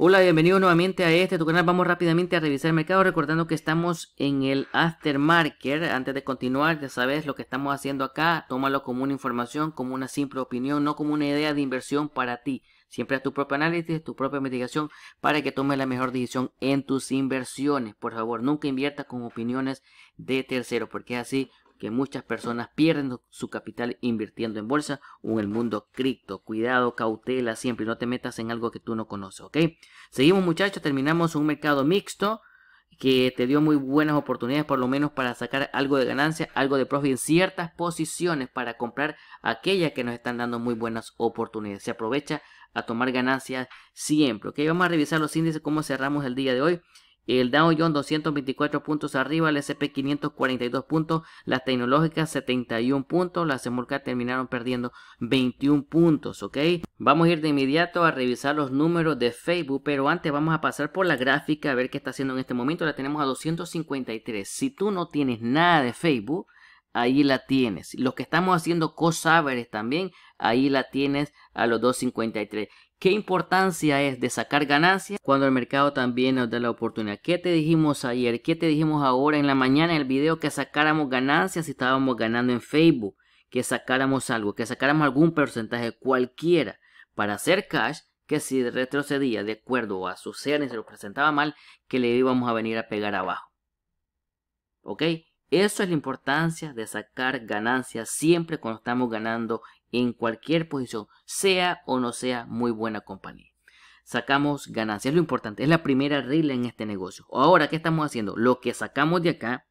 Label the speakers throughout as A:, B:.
A: Hola, bienvenido nuevamente a este tu canal. Vamos rápidamente a revisar el mercado recordando que estamos en el aftermarket. Antes de continuar, ya sabes lo que estamos haciendo acá. Tómalo como una información, como una simple opinión, no como una idea de inversión para ti. Siempre a tu propio análisis, tu propia mitigación para que tomes la mejor decisión en tus inversiones. Por favor, nunca inviertas con opiniones de terceros porque así que muchas personas pierden su capital invirtiendo en bolsa o en el mundo cripto. Cuidado, cautela siempre, no te metas en algo que tú no conoces, ¿ok? Seguimos muchachos, terminamos un mercado mixto que te dio muy buenas oportunidades por lo menos para sacar algo de ganancia, algo de profit en ciertas posiciones para comprar aquellas que nos están dando muy buenas oportunidades. Se aprovecha a tomar ganancias siempre. Ok, vamos a revisar los índices, cómo cerramos el día de hoy el Dow Jones 224 puntos arriba, el S&P 542 puntos, las tecnológicas 71 puntos, las semolca terminaron perdiendo 21 puntos, ¿ok? Vamos a ir de inmediato a revisar los números de Facebook, pero antes vamos a pasar por la gráfica a ver qué está haciendo en este momento, la tenemos a 253. Si tú no tienes nada de Facebook, ahí la tienes. Los que estamos haciendo cost también, ahí la tienes a los 253. ¿Qué importancia es de sacar ganancias cuando el mercado también nos da la oportunidad? ¿Qué te dijimos ayer? ¿Qué te dijimos ahora en la mañana en el video? Que sacáramos ganancias si estábamos ganando en Facebook. Que sacáramos algo, que sacáramos algún porcentaje cualquiera para hacer cash. Que si retrocedía de acuerdo a su ser y se lo presentaba mal, que le íbamos a venir a pegar abajo. ¿Ok? Eso es la importancia de sacar ganancias siempre cuando estamos ganando en cualquier posición, sea o no sea muy buena compañía. Sacamos ganancias, lo importante, es la primera regla en este negocio. Ahora, ¿qué estamos haciendo? Lo que sacamos de acá,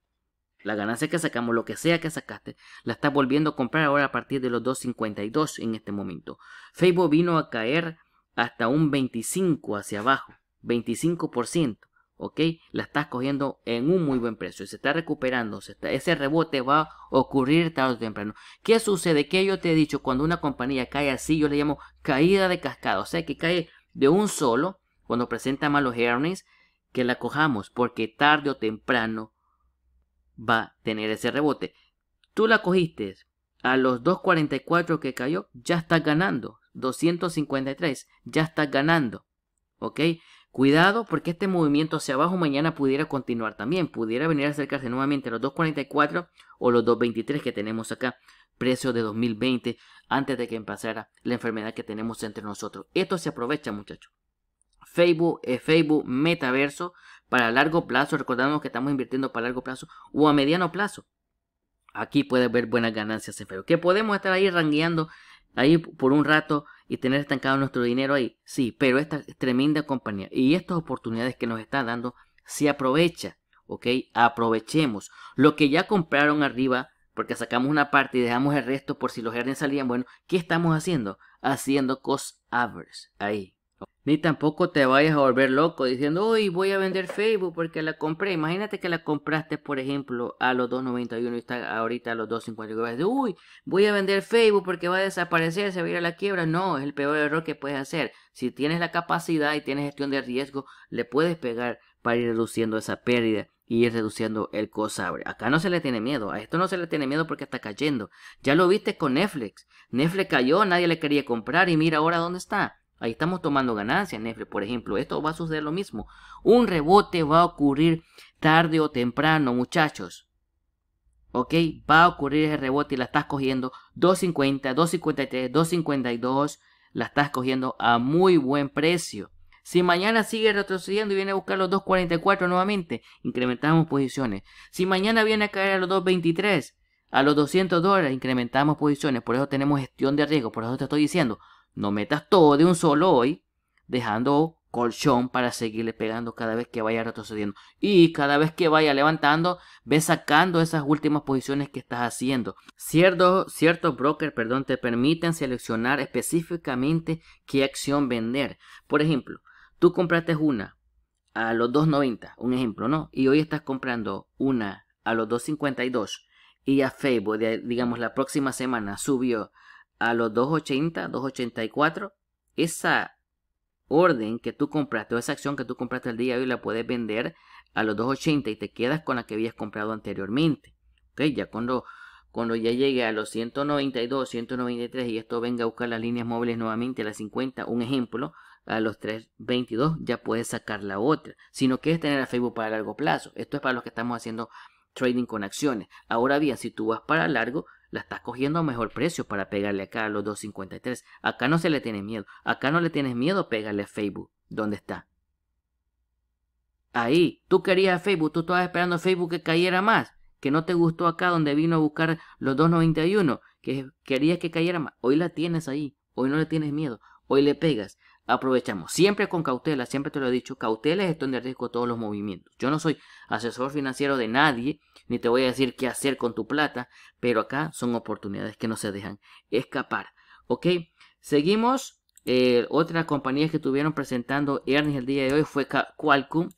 A: la ganancia que sacamos, lo que sea que sacaste, la estás volviendo a comprar ahora a partir de los 2.52 en este momento. Facebook vino a caer hasta un 25 hacia abajo, 25%. ¿ok? La estás cogiendo en un muy buen precio, se está recuperando, ese rebote va a ocurrir tarde o temprano. ¿Qué sucede? Que yo te he dicho, cuando una compañía cae así, yo le llamo caída de cascada, o sea que cae de un solo, cuando presenta malos earnings, que la cojamos, porque tarde o temprano va a tener ese rebote. Tú la cogiste a los 2.44 que cayó, ya estás ganando. 253, ya estás ganando. ¿Ok? Cuidado porque este movimiento hacia abajo mañana pudiera continuar también, pudiera venir a acercarse nuevamente a los 2.44 o los 2.23 que tenemos acá, precio de 2020, antes de que empezara la enfermedad que tenemos entre nosotros. Esto se aprovecha muchachos. Facebook, es eh, Facebook, metaverso, para largo plazo, Recordamos que estamos invirtiendo para largo plazo o a mediano plazo. Aquí puede haber buenas ganancias en Facebook, que podemos estar ahí rangueando ahí por un rato y tener estancado nuestro dinero ahí. Sí, pero esta tremenda compañía y estas oportunidades que nos está dando se aprovecha, ¿ok? Aprovechemos. Lo que ya compraron arriba, porque sacamos una parte y dejamos el resto por si los jardines salían, bueno, ¿qué estamos haciendo? Haciendo cost average ahí, ni tampoco te vayas a volver loco diciendo, uy, voy a vender Facebook porque la compré. Imagínate que la compraste, por ejemplo, a los 2.91 y está ahorita a los 2.59. Uy, voy a vender Facebook porque va a desaparecer, se va a ir a la quiebra. No, es el peor error que puedes hacer. Si tienes la capacidad y tienes gestión de riesgo, le puedes pegar para ir reduciendo esa pérdida y ir reduciendo el cosabre. Acá no se le tiene miedo, a esto no se le tiene miedo porque está cayendo. Ya lo viste con Netflix. Netflix cayó, nadie le quería comprar y mira ahora dónde está Ahí estamos tomando ganancias, Nefre, por ejemplo. Esto va a suceder lo mismo. Un rebote va a ocurrir tarde o temprano, muchachos. ¿Ok? Va a ocurrir ese rebote y la estás cogiendo 2.50, 2.53, 2.52. La estás cogiendo a muy buen precio. Si mañana sigue retrocediendo y viene a buscar los 2.44 nuevamente, incrementamos posiciones. Si mañana viene a caer a los 2.23, a los 200 dólares, incrementamos posiciones. Por eso tenemos gestión de riesgo. Por eso te estoy diciendo, no metas todo de un solo hoy, dejando colchón para seguirle pegando cada vez que vaya retrocediendo. Y cada vez que vaya levantando, ve sacando esas últimas posiciones que estás haciendo. Ciertos, brokers perdón, te permiten seleccionar específicamente qué acción vender. Por ejemplo, tú compraste una a los 2.90, un ejemplo, ¿no? Y hoy estás comprando una a los 2.52 y a Facebook, digamos, la próxima semana subió a los 280, 284, esa orden que tú compraste o esa acción que tú compraste el día de hoy la puedes vender a los 280 y te quedas con la que habías comprado anteriormente. Ok, ya cuando, cuando ya llegue a los 192, 193 y esto venga a buscar las líneas móviles nuevamente a las 50, un ejemplo, a los 322 ya puedes sacar la otra. Si no quieres tener a Facebook para largo plazo, esto es para los que estamos haciendo trading con acciones. Ahora bien, si tú vas para largo, la estás cogiendo a mejor precio para pegarle acá a los 2.53. Acá no se le tiene miedo. Acá no le tienes miedo pegarle a Facebook. ¿Dónde está? Ahí, tú querías a Facebook, tú estabas esperando a Facebook que cayera más. Que no te gustó acá donde vino a buscar los 2.91. Que querías que cayera más. Hoy la tienes ahí. Hoy no le tienes miedo. Hoy le pegas aprovechamos, siempre con cautela, siempre te lo he dicho, cautela es gestión de todos los movimientos. Yo no soy asesor financiero de nadie, ni te voy a decir qué hacer con tu plata, pero acá son oportunidades que no se dejan escapar. ¿Ok? Seguimos. Eh, otra compañía que estuvieron presentando earnings el día de hoy fue Qualcomm.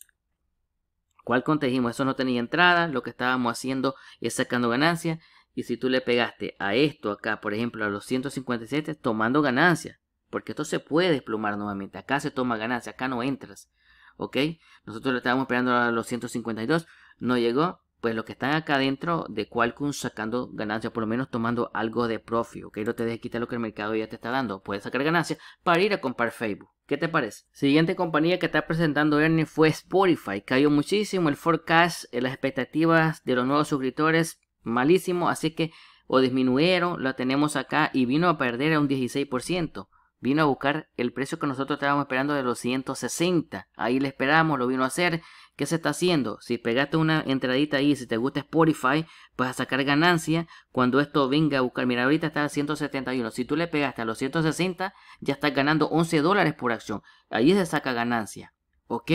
A: Qualcomm te dijimos, eso no tenía entrada, lo que estábamos haciendo es sacando ganancias. Y si tú le pegaste a esto acá, por ejemplo, a los 157, tomando ganancias porque esto se puede desplumar nuevamente. Acá se toma ganancia, acá no entras. ¿Ok? Nosotros le estábamos esperando a los 152. No llegó. Pues los que están acá adentro de Qualcomm sacando ganancia, por lo menos tomando algo de profit. ¿Ok? No te dejes quitar lo que el mercado ya te está dando. Puedes sacar ganancia para ir a comprar Facebook. ¿Qué te parece? Siguiente compañía que está presentando Ernie fue Spotify. Cayó muchísimo el forecast, eh, las expectativas de los nuevos suscriptores, malísimo. Así que o disminuyeron, Lo tenemos acá y vino a perder a un 16% vino a buscar el precio que nosotros estábamos esperando de los 160. Ahí le esperamos, lo vino a hacer. ¿Qué se está haciendo? Si pegaste una entradita ahí, si te gusta Spotify, pues a sacar ganancia cuando esto venga a buscar. Mira, ahorita está a 171. Si tú le pegaste a los 160, ya estás ganando 11 dólares por acción. Ahí se saca ganancia. ¿Ok?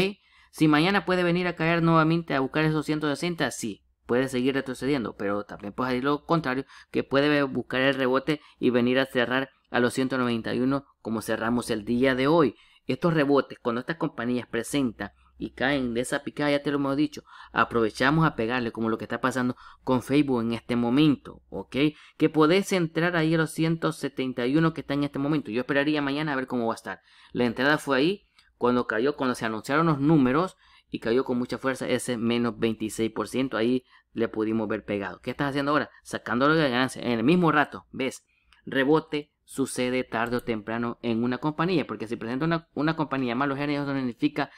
A: Si mañana puede venir a caer nuevamente a buscar esos 160, sí puede seguir retrocediendo, pero también puedes decir lo contrario, que puede buscar el rebote y venir a cerrar a los 191 como cerramos el día de hoy. Estos rebotes, cuando estas compañías presentan y caen de esa picada, ya te lo hemos dicho, aprovechamos a pegarle como lo que está pasando con Facebook en este momento, ¿ok? Que podés entrar ahí a los 171 que está en este momento. Yo esperaría mañana a ver cómo va a estar. La entrada fue ahí cuando cayó, cuando se anunciaron los números y cayó con mucha fuerza ese menos 26%. Ahí le pudimos ver pegado. ¿Qué estás haciendo ahora? Sacándolo de ganancia en el mismo rato, ¿ves? Rebote, sucede tarde o temprano en una compañía, porque si presenta una, una compañía malos géneros, no significa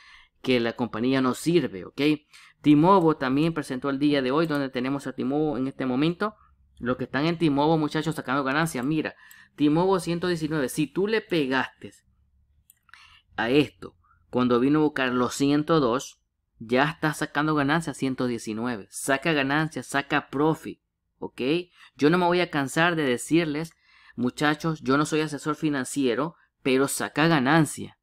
A: que la compañía no sirve, ¿ok? Timobo también presentó el día de hoy, donde tenemos a Timobo en este momento. Los que están en Timobo, muchachos, sacando ganancias, mira, Timobo 119, si tú le pegaste a esto cuando vino a buscar los 102, ya está sacando ganancias 119. Saca ganancias, saca profit. ¿Ok? Yo no me voy a cansar de decirles muchachos, yo no soy asesor financiero, pero saca ganancia.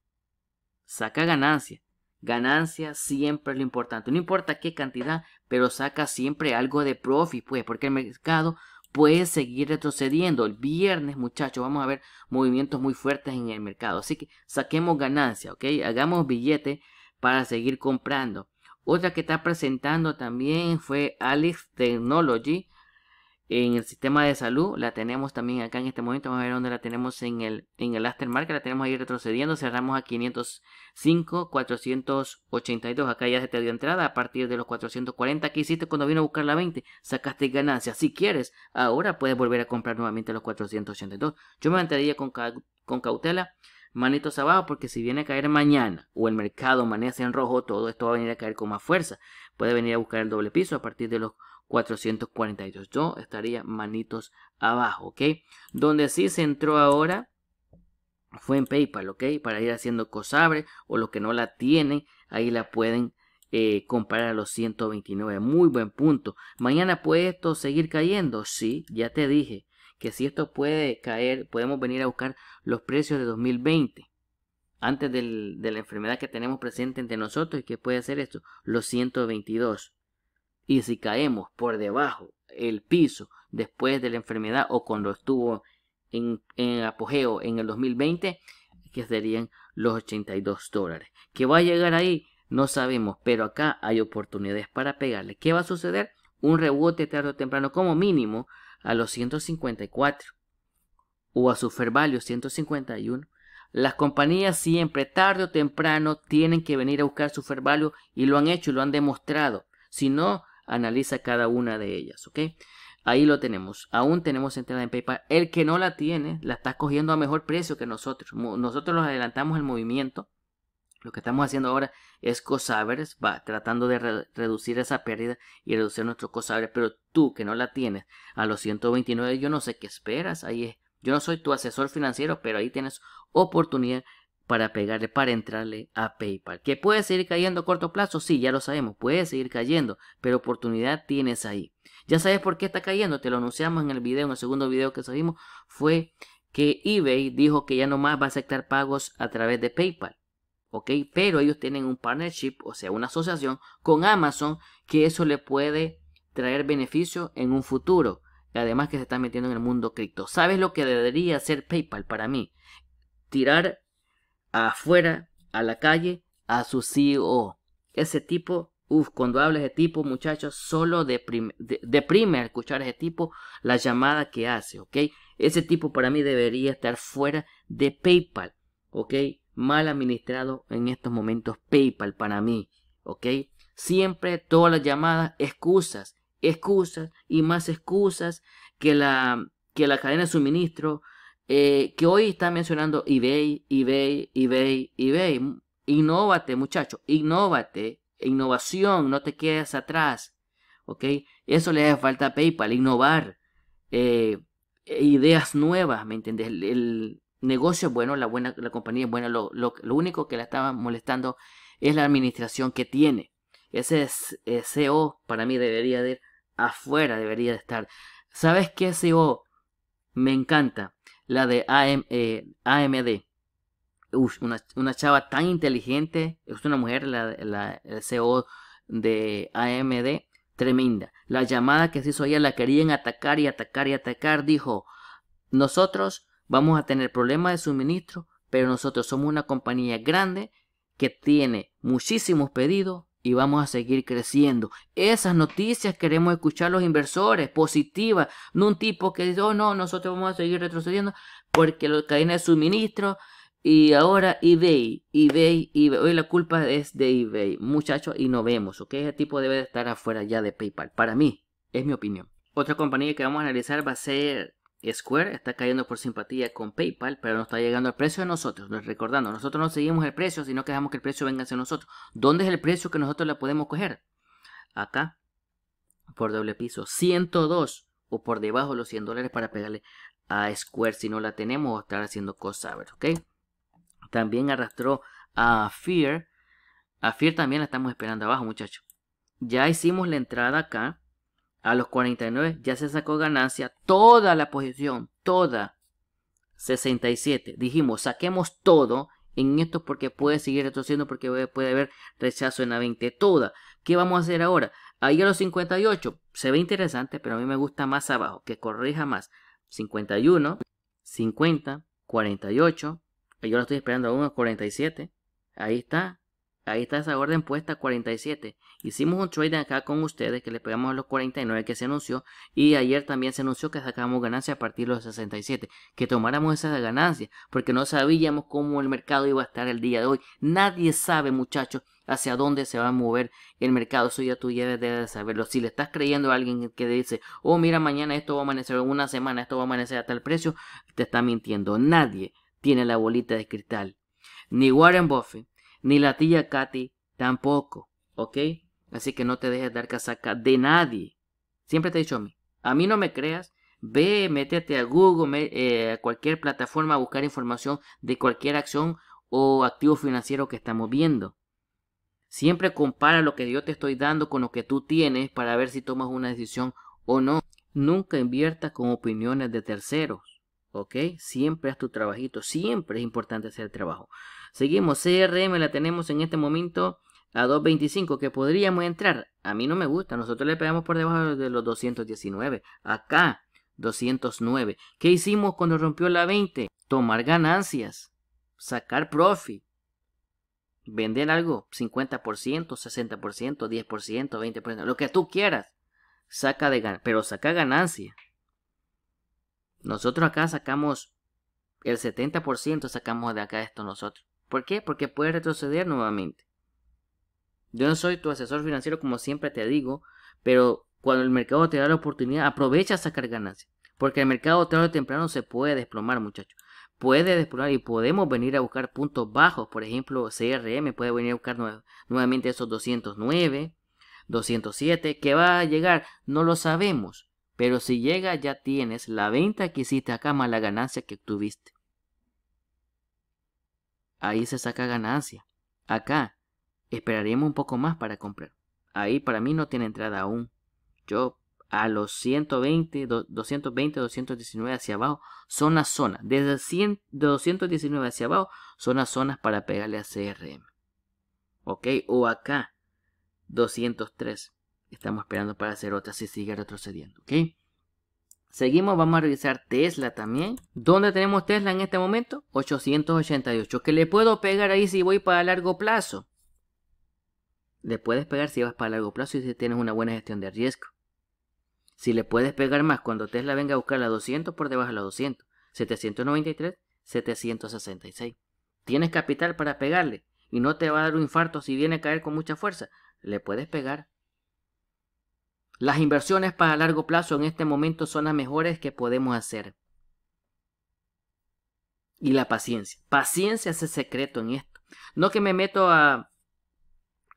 A: Saca ganancia. Ganancia siempre es lo importante. No importa qué cantidad, pero saca siempre algo de profit, pues, porque el mercado puede seguir retrocediendo. El viernes, muchachos, vamos a ver movimientos muy fuertes en el mercado. Así que saquemos ganancia, ¿ok? Hagamos billete para seguir comprando. Otra que está presentando también fue Alex Technology. En el sistema de salud la tenemos también acá en este momento. Vamos a ver dónde la tenemos en el, en el La tenemos ahí retrocediendo. Cerramos a 505, 482. Acá ya se te dio entrada a partir de los 440. que hiciste cuando vino a buscar la 20? Sacaste ganancias. Si quieres, ahora puedes volver a comprar nuevamente los 482. Yo me mantendría con, con cautela. Manitos abajo, porque si viene a caer mañana o el mercado amanece en rojo, todo esto va a venir a caer con más fuerza. Puede venir a buscar el doble piso a partir de los 442. Yo estaría manitos abajo, ¿ok? Donde sí se entró ahora fue en PayPal, ¿ok? Para ir haciendo cosabre o los que no la tienen, ahí la pueden eh, comparar a los 129. Muy buen punto. Mañana puede esto seguir cayendo. Sí, ya te dije que si esto puede caer, podemos venir a buscar los precios de 2020 antes del, de la enfermedad que tenemos presente entre nosotros y que puede hacer esto, los 122. Y si caemos por debajo el piso después de la enfermedad o cuando estuvo en, apogeo en el 2020, que serían los 82 dólares. Que va a llegar ahí, no sabemos, pero acá hay oportunidades para pegarle. ¿Qué va a suceder? Un rebote tarde o temprano, como mínimo, a los 154 o a su fair value 151. Las compañías siempre, tarde o temprano, tienen que venir a buscar su fair value y lo han hecho y lo han demostrado. Si no, analiza cada una de ellas, ¿ok? Ahí lo tenemos. Aún tenemos entrada en PayPal. El que no la tiene, la está cogiendo a mejor precio que nosotros. Nosotros los adelantamos el movimiento. Lo que estamos haciendo ahora es cosabres, va tratando de reducir esa pérdida y reducir nuestro cosabres. Pero tú que no la tienes a los 129, yo no sé qué esperas. Ahí es. Yo no soy tu asesor financiero, pero ahí tienes oportunidad para pegarle, para entrarle a PayPal. Que puede seguir cayendo a corto plazo, Si, ya lo sabemos, puede seguir cayendo, pero oportunidad tienes ahí. Ya sabes por qué está cayendo, te lo anunciamos en el video, en el segundo video que subimos, fue que eBay dijo que ya no más va a aceptar pagos a través de PayPal. ¿Ok? Pero ellos tienen un partnership, o sea, una asociación con Amazon, que eso le puede traer beneficio en un futuro. Además que se está metiendo en el mundo cripto. ¿Sabes lo que debería hacer PayPal para mí? Tirar afuera, a la calle, a su CEO. Ese tipo, uff, cuando habla de tipo, muchachos, solo deprime, deprime escuchar a ese tipo la llamada que hace, ¿ok? Ese tipo para mí debería estar fuera de PayPal, ¿ok? Mal administrado en estos momentos PayPal para mí, ¿ok? Siempre todas las llamadas, excusas, excusas y más excusas que la, que la cadena de suministro, eh, que hoy está mencionando eBay, eBay, eBay, eBay. innovate muchachos, Innovate, Innovación, no te quedes atrás. ¿Ok? Eso le hace falta a PayPal, innovar. Eh, ideas nuevas, ¿me entiendes? El, negocio es bueno, la, buena, la compañía es buena. Lo, único que la estaba molestando es la administración que tiene. Ese es, eh, e para mí debería de ir afuera, debería de estar. ¿Sabes qué CEO? Me encanta la de AMD. Eh, una, chava tan inteligente, es una mujer, la, la, el CEO de AMD, tremenda. La llamada que se hizo ella la querían atacar y atacar y atacar. Dijo, nosotros vamos a tener problemas de suministro, pero nosotros somos una compañía grande que tiene muchísimos pedidos y vamos a seguir creciendo. Esas noticias queremos escuchar los inversores, positivas, no un tipo que dice, oh no, nosotros vamos a seguir retrocediendo porque la cadena de suministro y ahora eBay, eBay, eBay. Hoy la culpa es de eBay, muchachos, y no vemos, ¿ok? Ese tipo debe estar afuera ya de PayPal. Para mí, es mi opinión. Otra compañía que vamos a analizar va a ser Square está cayendo por simpatía con PayPal, pero no está llegando al precio de nosotros. recordando, nosotros no seguimos el precio, sino que dejamos que el precio venga hacia nosotros. ¿Dónde es el precio que nosotros la podemos coger? Acá, por doble piso, 102 o por debajo de los 100 dólares para pegarle a Square si no la tenemos o estar haciendo cosas, Okay. También arrastró a Fear. A Fear también la estamos esperando abajo, muchachos. Ya hicimos la entrada acá a los 49 ya se sacó ganancia toda la posición, toda. 67. Dijimos, saquemos todo en esto porque puede seguir retrocediendo, porque puede haber rechazo en la 20 toda. ¿Qué vamos a hacer ahora? Ahí a los 58 se ve interesante, pero a mí me gusta más abajo, que corrija más. 51, 50, 48. Yo lo estoy esperando a unos 47. Ahí está. Ahí está esa orden puesta 47. Hicimos un trade acá con ustedes que le pegamos a los 49 que se anunció. Y ayer también se anunció que sacábamos ganancias a partir de los 67. Que tomáramos esas ganancias. Porque no sabíamos cómo el mercado iba a estar el día de hoy. Nadie sabe muchachos hacia dónde se va a mover el mercado. Eso ya tú ya debes saberlo. Si le estás creyendo a alguien que dice, oh mira mañana esto va a amanecer, una semana esto va a amanecer a tal precio. Te está mintiendo. Nadie tiene la bolita de cristal. Ni Warren Buffett ni la tía Katy tampoco, ¿ok? Así que no te dejes dar casaca de nadie. Siempre te he dicho a mí, a mí no me creas, ve, métete a Google, eh, a cualquier plataforma a buscar información de cualquier acción o activo financiero que estamos viendo. Siempre compara lo que yo te estoy dando con lo que tú tienes para ver si tomas una decisión o no. Nunca inviertas con opiniones de terceros, ¿ok? Siempre haz tu trabajito, siempre es importante hacer el trabajo. Seguimos, CRM la tenemos en este momento a 225, que podríamos entrar. A mí no me gusta, nosotros le pegamos por debajo de los 219. Acá, 209. ¿Qué hicimos cuando rompió la 20? Tomar ganancias, sacar profit, vender algo, 50%, 60%, 10%, 20%, lo que tú quieras. Saca de ganancia, pero saca ganancia. Nosotros acá sacamos el 70%, sacamos de acá esto nosotros. ¿Por qué? Porque puede retroceder nuevamente. Yo no soy tu asesor financiero como siempre te digo, pero cuando el mercado te da la oportunidad, aprovecha a sacar ganancias. Porque el mercado tarde o temprano se puede desplomar, muchachos. Puede desplomar y podemos venir a buscar puntos bajos. Por ejemplo, CRM puede venir a buscar nuevamente esos 209, 207. ¿Qué va a llegar? No lo sabemos. Pero si llega, ya tienes la venta que hiciste acá más la ganancia que obtuviste. Ahí se saca ganancia. Acá, esperaremos un poco más para comprar. Ahí para mí no tiene entrada aún. Yo a los 120, 220, 219 hacia abajo son las zonas. Desde 219 hacia abajo son las zonas para pegarle a CRM. ¿Ok? O acá, 203. Estamos esperando para hacer otra si sigue retrocediendo. ¿Ok? Seguimos, vamos a revisar Tesla también. ¿Dónde tenemos Tesla en este momento? 888. ¿Qué le puedo pegar ahí si voy para largo plazo. Le puedes pegar si vas para largo plazo y si tienes una buena gestión de riesgo. Si le puedes pegar más cuando Tesla venga a buscar la 200 por debajo de la 200. 793, 766. Tienes capital para pegarle y no te va a dar un infarto si viene a caer con mucha fuerza. Le puedes pegar. Las inversiones para largo plazo en este momento son las mejores que podemos hacer. Y la paciencia. Paciencia es el secreto en esto. No que me meto a,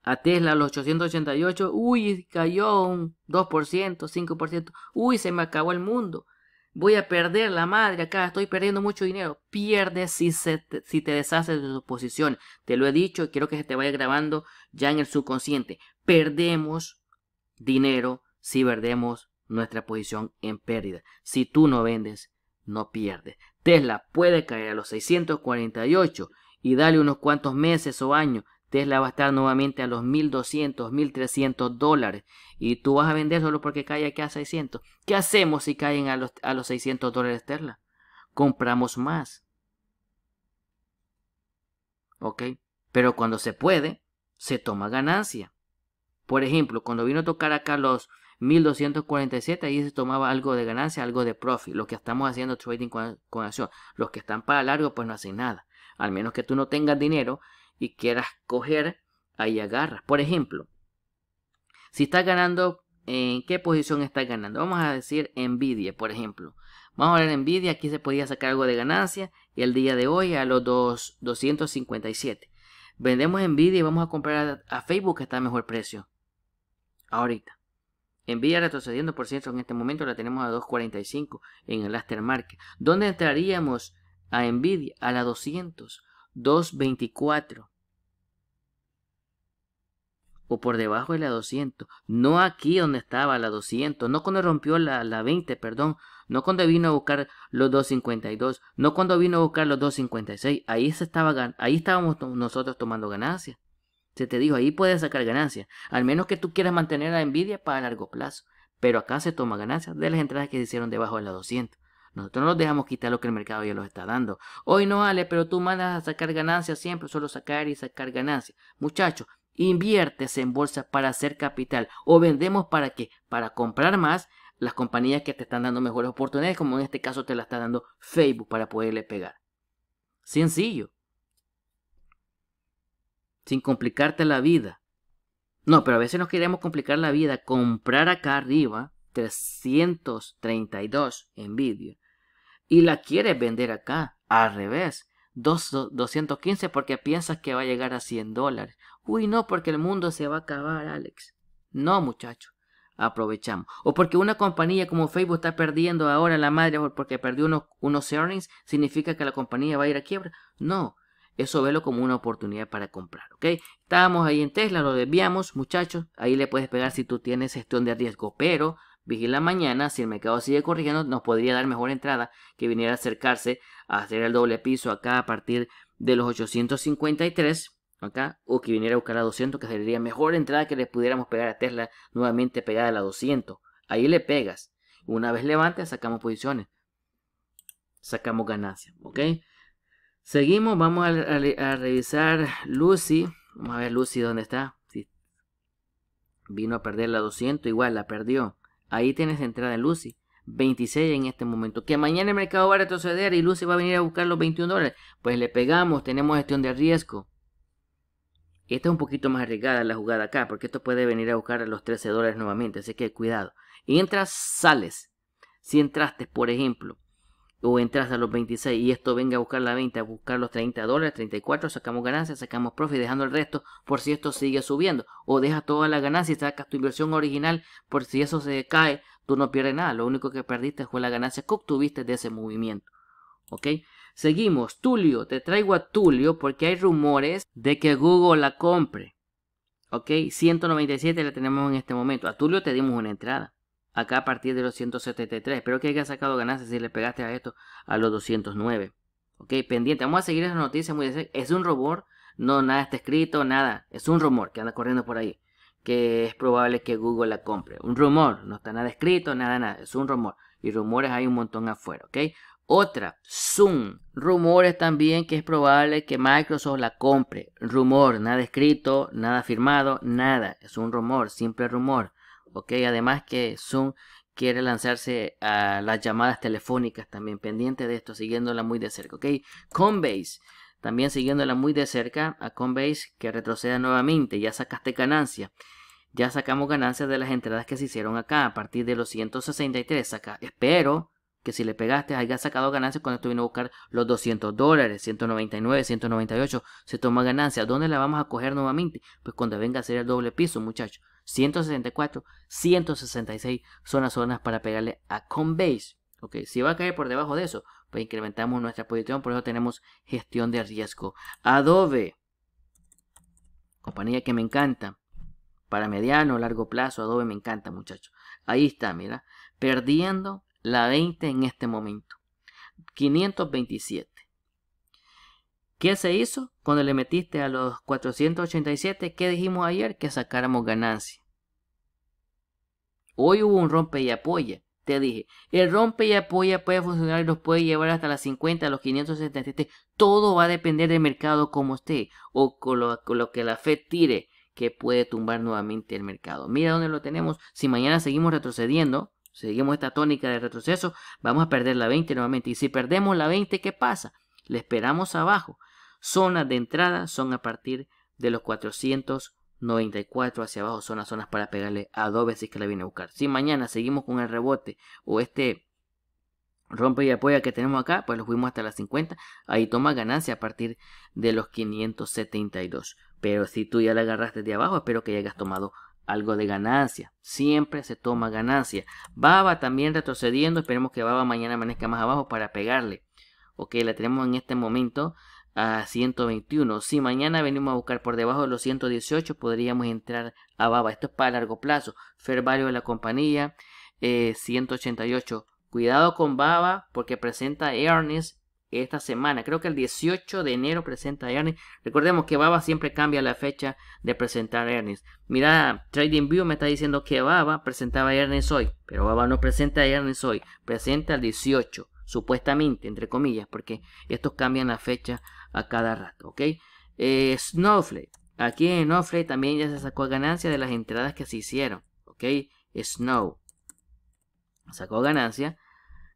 A: a Tesla a los 888. Uy, cayó un 2%, 5%. Uy, se me acabó el mundo. Voy a perder la madre acá. Estoy perdiendo mucho dinero. Pierdes si, te, si te deshaces de tu posición. Te lo he dicho y quiero que se te vaya grabando ya en el subconsciente. Perdemos dinero si perdemos nuestra posición en pérdida. Si tú no vendes, no pierdes. Tesla puede caer a los 648 y dale unos cuantos meses o años. Tesla va a estar nuevamente a los 1200, 1300 dólares y tú vas a vender solo porque cae aquí a 600. ¿Qué hacemos si caen a los, a los 600 dólares Tesla? Compramos más. ¿Ok? Pero cuando se puede, se toma ganancia. Por ejemplo, cuando vino a tocar acá los 1247, ahí se tomaba algo de ganancia, algo de profit. lo que estamos haciendo trading con, acción, los que están para largo, pues no hacen nada. Al menos que tú no tengas dinero y quieras coger, ahí agarras. Por ejemplo, si estás ganando, ¿en qué posición estás ganando? Vamos a decir Nvidia, por ejemplo. Vamos a ver Nvidia, aquí se podía sacar algo de ganancia y el día de hoy a los 257. Vendemos Nvidia y vamos a comprar a, Facebook que está a mejor precio. Ahorita. Envidia retrocediendo, por cierto, en este momento la tenemos a 245 en el Market. ¿Dónde entraríamos a Nvidia? A la 200, 224. O por debajo de la 200. No aquí donde estaba la 200. No cuando rompió la, 20, perdón. No cuando vino a buscar los 252. No cuando vino a buscar los 256. Ahí, estaba, ahí estábamos nosotros tomando ganancias. Se te dijo, ahí puedes sacar ganancias, al menos que tú quieras mantener la envidia para largo plazo. Pero acá se toma ganancias de las entradas que se hicieron debajo de la 200. Nosotros no nos dejamos quitar lo que el mercado ya los está dando. Hoy no vale, pero tú mandas a sacar ganancias siempre, solo sacar y sacar ganancias. Muchachos, inviertes en bolsa para hacer capital o vendemos para qué? Para comprar más las compañías que te están dando mejores oportunidades, como en este caso te la está dando Facebook para poderle pegar. Sencillo sin complicarte la vida. No, pero a veces nos queremos complicar la vida. Comprar acá arriba 332 treinta y la quieres vender acá, al revés, 215 porque piensas que va a llegar a 100 dólares. Uy, no, porque el mundo se va a acabar, Alex. No, muchacho, aprovechamos. O porque una compañía como Facebook está perdiendo ahora la madre porque perdió unos, unos earnings, significa que la compañía va a ir a quiebra. No, eso velo como una oportunidad para comprar, ¿ok? Estábamos ahí en Tesla, lo desviamos, muchachos. Ahí le puedes pegar si tú tienes gestión de riesgo, pero vigila mañana, si el mercado sigue corrigiendo, nos podría dar mejor entrada que viniera a acercarse a hacer el doble piso acá a partir de los 853 acá o que viniera a buscar a 200 que sería mejor entrada que le pudiéramos pegar a Tesla nuevamente pegada a la 200 ahí le pegas una vez levante sacamos posiciones sacamos ganancias ok Seguimos, vamos a, revisar Lucy. Vamos a ver Lucy dónde está. Vino a perder la 200, igual la perdió. Ahí tienes entrada en Lucy. 26 en este momento. Que mañana el mercado va a retroceder y Lucy va a venir a buscar los 21 dólares. Pues le pegamos, tenemos gestión de riesgo. Esta es un poquito más arriesgada la jugada acá, porque esto puede venir a buscar los 13 dólares nuevamente. Así que cuidado. Y entras, sales. Si entraste, por ejemplo, o entras a los 26 y esto venga a buscar la 20, a buscar los 30 dólares, 34, sacamos ganancias, sacamos profit, dejando el resto por si esto sigue subiendo, o dejas toda la ganancia y sacas tu inversión original por si eso se cae, tú no pierdes nada, lo único que perdiste fue la ganancia que obtuviste de ese movimiento. ¿Ok? Seguimos, Tulio, te traigo a Tulio porque hay rumores de que Google la compre. ¿Ok? 197 la tenemos en este momento. A Tulio te dimos una entrada acá a partir de los 173. Espero que haya sacado ganancias si le pegaste a esto a los 209. Ok, pendiente. Vamos a seguir esa noticia muy Es un rumor, no nada está escrito, nada. Es un rumor que anda corriendo por ahí. Que es probable que Google la compre. Un rumor, no está nada escrito, nada, nada. Es un rumor. Y rumores hay un montón afuera, ok. Otra, Zoom. Rumores también que es probable que Microsoft la compre. Rumor, nada escrito, nada firmado, nada. Es un rumor, simple rumor. ¿ok? Además que Zoom quiere lanzarse a las llamadas telefónicas también, pendiente de esto, siguiéndola muy de cerca, ¿ok? Coinbase, también siguiéndola muy de cerca a Coinbase que retroceda nuevamente, ya sacaste ganancia. Ya sacamos ganancias de las entradas que se hicieron acá a partir de los 163 acá. Espero que si le pegaste haya sacado ganancias cuando estuvimos a buscar los 200 dólares, 199, 198, se toma ganancia. ¿Dónde la vamos a coger nuevamente? Pues cuando venga a hacer el doble piso, muchachos. 164, 166 son las zonas para pegarle a Conbase. ¿ok? Si va a caer por debajo de eso, pues incrementamos nuestra posición, por eso tenemos gestión de riesgo. Adobe, compañía que me encanta, para mediano, largo plazo, Adobe me encanta muchachos. Ahí está, mira, perdiendo la 20 en este momento. 527. ¿Qué se hizo cuando le metiste a los 487 ¿Qué dijimos ayer que sacáramos ganancia? Hoy hubo un rompe y apoya. Te dije, el rompe y apoya puede funcionar y los puede llevar hasta las 50, a los 577. Todo va a depender del mercado como esté o lo, con lo que la Fed tire que puede tumbar nuevamente el mercado. Mira dónde lo tenemos. Si mañana seguimos retrocediendo, seguimos esta tónica de retroceso, vamos a perder la 20 nuevamente. Y si perdemos la 20, ¿qué pasa? Le esperamos abajo. Zonas de entrada son a partir de los 494 hacia abajo. Son las zonas para pegarle a dos si que la viene a buscar. Si mañana seguimos con el rebote o este rompe y apoya que tenemos acá, pues lo fuimos hasta las 50. Ahí toma ganancia a partir de los 572. Pero si tú ya la agarraste de abajo, espero que hayas tomado algo de ganancia. Siempre se toma ganancia. Baba también retrocediendo. Esperemos que Baba mañana amanezca más abajo para pegarle ok, la tenemos en este momento a 121. Si mañana venimos a buscar por debajo de los 118, podríamos entrar a Baba. Esto es para largo plazo. Fair value de la compañía, 188. Eh, Cuidado con Baba porque presenta earnings esta semana. Creo que el 18 de enero presenta earnings. Recordemos que Baba siempre cambia la fecha de presentar earnings. Mira, TradingView me está diciendo que Baba presentaba earnings hoy, pero Baba no presenta earnings hoy, presenta el 18 supuestamente, entre comillas, porque estos cambian la fecha a cada rato, ¿ok? Eh, Snowflake, aquí en Snowflake también ya se sacó ganancia de las entradas que se hicieron, ¿ok? Snow sacó ganancia,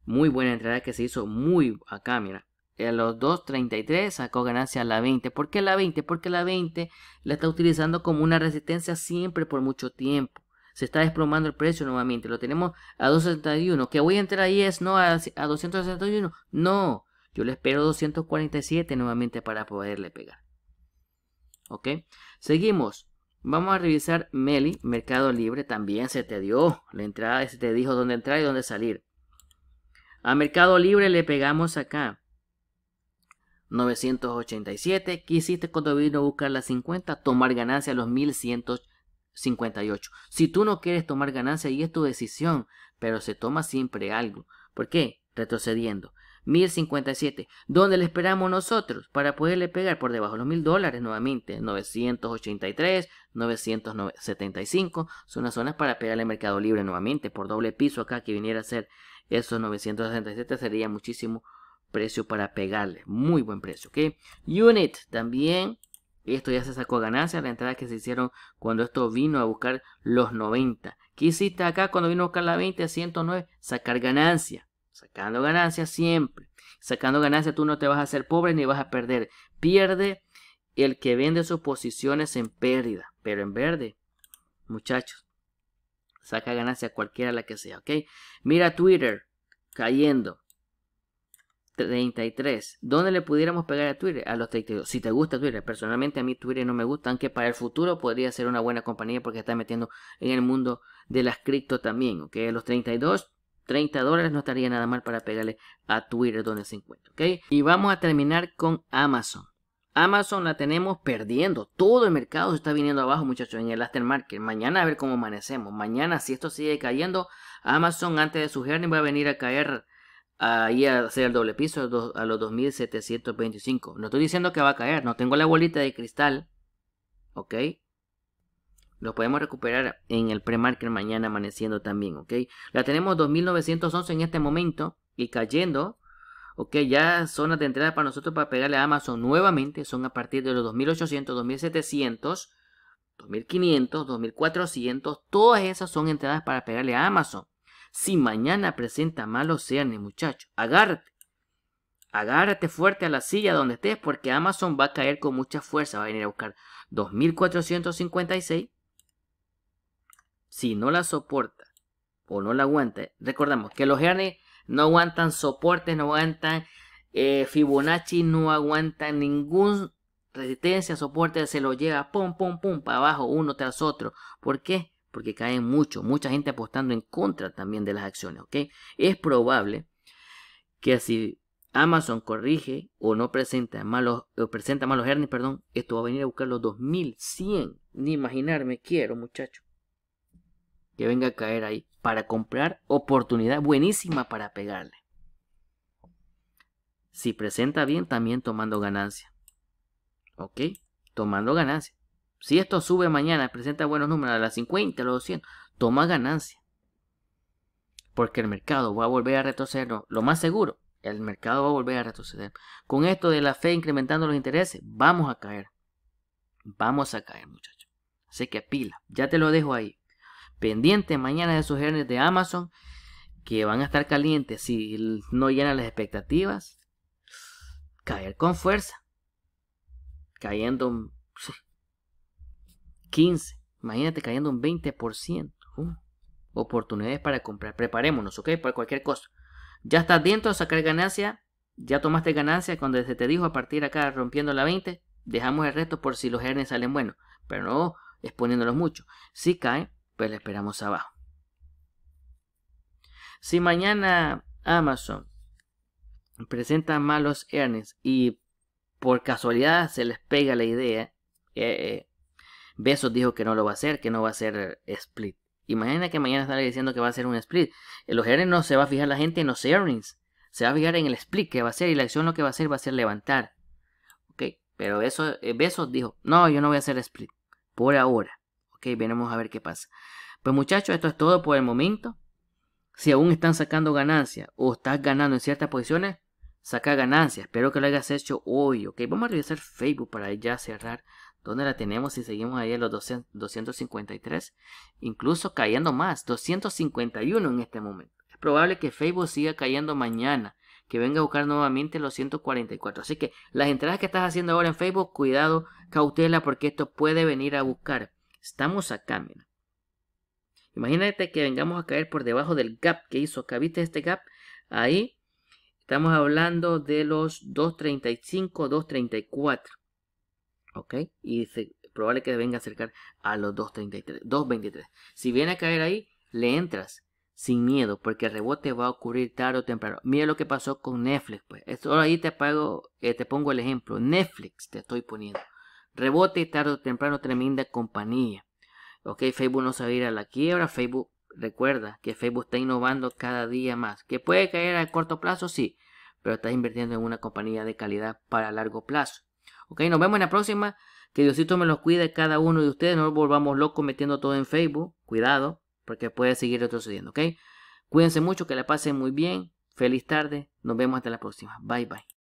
A: muy buena entrada que se hizo muy acá, mira. A los 2.33 sacó ganancia a la 20. ¿Por qué la 20? Porque la 20 la está utilizando como una resistencia siempre por mucho tiempo se está desplomando el precio nuevamente. Lo tenemos a 261. Que voy a entrar ahí es no a, 261. No, yo le espero 247 nuevamente para poderle pegar. ¿Ok? Seguimos. Vamos a revisar Meli, Mercado Libre. También se te dio la entrada, se te dijo dónde entrar y dónde salir. A Mercado Libre le pegamos acá. 987. ¿Qué hiciste cuando vino a buscar las 50? Tomar ganancia a los 1,180. 58. Si tú no quieres tomar ganancia ahí es tu decisión, pero se toma siempre algo. ¿Por qué? Retrocediendo. 1057. ¿Dónde le esperamos nosotros? Para poderle pegar por debajo de los mil dólares nuevamente. 983, 975. Son las zonas para pegarle mercado libre nuevamente. Por doble piso acá que viniera a ser esos 967 sería muchísimo precio para pegarle. Muy buen precio. ¿ok? Unit también esto ya se sacó ganancia, la entrada que se hicieron cuando esto vino a buscar los 90. ¿Qué hiciste acá cuando vino a buscar la 20 a 109? Sacar ganancia. Sacando ganancia siempre. Sacando ganancia tú no te vas a hacer pobre ni vas a perder. Pierde el que vende sus posiciones en pérdida, pero en verde. Muchachos, saca ganancia cualquiera la que sea, ¿ok? Mira Twitter cayendo. 33. ¿Dónde le pudiéramos pegar a Twitter? A los 32. Si te gusta Twitter, personalmente a mí Twitter no me gusta, aunque para el futuro podría ser una buena compañía porque está metiendo en el mundo de las cripto también, ¿ok? A los 32, 30 dólares no estaría nada mal para pegarle a Twitter donde se encuentra, ¿ok? Y vamos a terminar con Amazon. Amazon la tenemos perdiendo. Todo el mercado se está viniendo abajo, muchachos, en el market Mañana a ver cómo amanecemos. Mañana, si esto sigue cayendo, Amazon antes de su earnings va a venir a caer ahí a hacer el doble piso a los 2725. No estoy diciendo que va a caer, no tengo la bolita de cristal. ¿Ok? Lo podemos recuperar en el pre market mañana amaneciendo también, ¿ok? La tenemos 2911 en este momento y cayendo. Ok, ya zonas de entrada para nosotros para pegarle a Amazon nuevamente son a partir de los 2800, 2700, 2500, 2400. Todas esas son entradas para pegarle a Amazon. Si mañana presenta malos sean muchachos, agárrate. Agárrate fuerte a la silla donde estés porque Amazon va a caer con mucha fuerza. Va a venir a buscar 2456. Si no la soporta o no la aguanta, recordamos que los earnings no aguantan soportes, no aguantan eh, Fibonacci, no aguantan ningún resistencia, soporte, se lo lleva pum, pum, pum, para abajo, uno tras otro. ¿Por qué? porque caen mucho, mucha gente apostando en contra también de las acciones, ¿ok? Es probable que si Amazon corrige o no presenta malos, o presenta malos earnings, perdón, esto va a venir a buscar los 2100. Ni imaginarme quiero, muchacho. Que venga a caer ahí para comprar oportunidad buenísima para pegarle. Si presenta bien, también tomando ganancia. ¿Ok? Tomando ganancia. Si esto sube mañana, presenta buenos números a las 50, a los 200, toma ganancia. Porque el mercado va a volver a retroceder, lo más seguro, el mercado va a volver a retroceder. Con esto de la fe incrementando los intereses, vamos a caer. Vamos a caer, muchachos. Así que pila, ya te lo dejo ahí. Pendiente mañana de esos genes de Amazon que van a estar calientes si no llenan las expectativas. Caer con fuerza. Cayendo 15. Imagínate cayendo un 20%. Uh, oportunidades para comprar. Preparémonos, ¿ok? Para cualquier cosa. Ya estás dentro de sacar ganancia. Ya tomaste ganancia cuando desde te dijo a partir acá rompiendo la 20. Dejamos el resto por si los hernes salen buenos. Pero no exponiéndolos mucho. Si cae, pues le esperamos abajo. Si mañana Amazon presenta malos earnings y por casualidad se les pega la idea, eh, eh Besos dijo que no lo va a hacer, que no va a hacer split. Imagina que mañana sale diciendo que va a hacer un split. En los earnings no se va a fijar la gente en los earnings. Se va a fijar en el split que va a hacer y la acción lo que va a hacer va a ser levantar. Ok, pero eso, eh, Besos dijo, no, yo no voy a hacer split. Por ahora. Ok, Venimos a ver qué pasa. Pues muchachos, esto es todo por el momento. Si aún están sacando ganancias o estás ganando en ciertas posiciones, saca ganancias. Espero que lo hayas hecho hoy. Ok, vamos a revisar Facebook para ya cerrar ¿Dónde la tenemos si seguimos ahí en los 253? Incluso cayendo más, 251 en este momento. Es probable que Facebook siga cayendo mañana, que venga a buscar nuevamente los 144. Así que las entradas que estás haciendo ahora en Facebook, cuidado, cautela, porque esto puede venir a buscar. Estamos acá, mira. Imagínate que vengamos a caer por debajo del gap que hizo acá. ¿Viste este gap? Ahí estamos hablando de los 235, 234. ¿Ok? Y dice, probable que venga a acercar a los 2.33, 2.23. Si viene a caer ahí, le entras sin miedo, porque el rebote va a ocurrir tarde o temprano. Mira lo que pasó con Netflix, pues. Esto, ahí te, pago, eh, te pongo el ejemplo. Netflix te estoy poniendo. Rebote tarde o temprano, tremenda compañía. Ok, Facebook no sabe ir a la quiebra. Facebook, recuerda que Facebook está innovando cada día más. Que puede caer a corto plazo, sí, pero estás invirtiendo en una compañía de calidad para largo plazo nos vemos en la próxima. Que Diosito me los cuide cada uno de ustedes. No nos volvamos locos metiendo todo en Facebook. Cuidado, porque puede seguir retrocediendo. Ok, cuídense mucho, que la pasen muy bien. Feliz tarde. Nos vemos hasta la próxima. Bye bye.